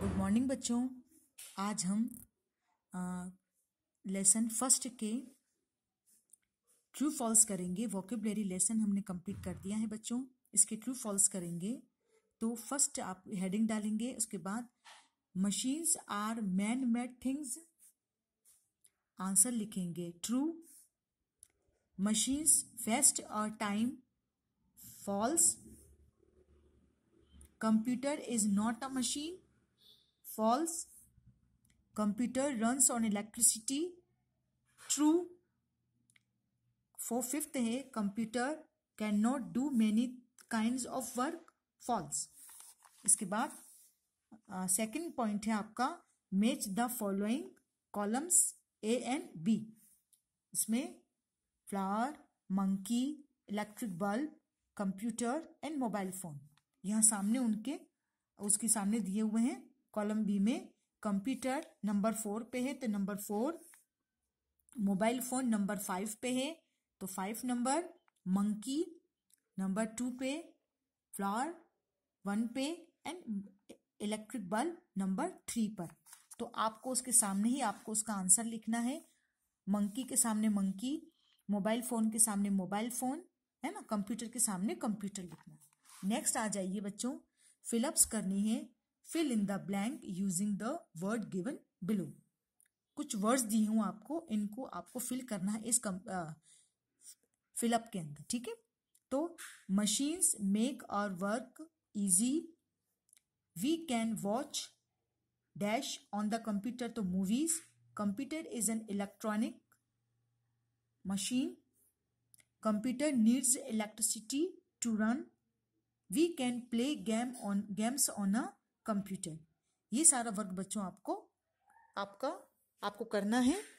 good morning बच्चों आज हम लेसन फर्स्ट के ट्रू फॉल्स करेंगे वॉकेबलरी लेसन हमने कंप्लीट कर दिया है बच्चों इसके ट्रू फॉल्स करेंगे तो फर्स्ट आप हेडिंग डालेंगे उसके बाद machines are man made things answer लिखेंगे ट्रू मशीन्स फेस्ट और time false computer is not a machine false computer runs on electricity true four fifth है computer can not do many kind of work false इसके बाद second point है आपका match the following columns A and B इसमें flower monkey electric bulb computer and mobile phone यहाँ सामने उनके उसके सामने दिए हुए हैं कॉलम बी में कंप्यूटर नंबर फोर पे है तो number four mobile phone number five पे है तो five number monkey number two पे फ्लावर वन पे and electric bulb number three पर तो आपको उसके सामने ही आपको उसका आंसर लिखना है मंकी के सामने मंकी मोबाइल फोन के सामने मोबाइल फोन है ना कंप्यूटर के सामने कंप्यूटर लिखना नेक्स्ट आ जाइए बच्चों फिलअप्स करनी है fill in the blank using the word given below कुछ वर्ड्स दिए हूँ आपको इनको आपको फिल करना है इस फिलअप के अंदर ठीक है तो machines make our work easy we can watch dash on the computer तो movies computer is an electronic machine computer needs electricity to run we can play game on games on a computer ये सारा work बच्चों आपको आपका आपको करना है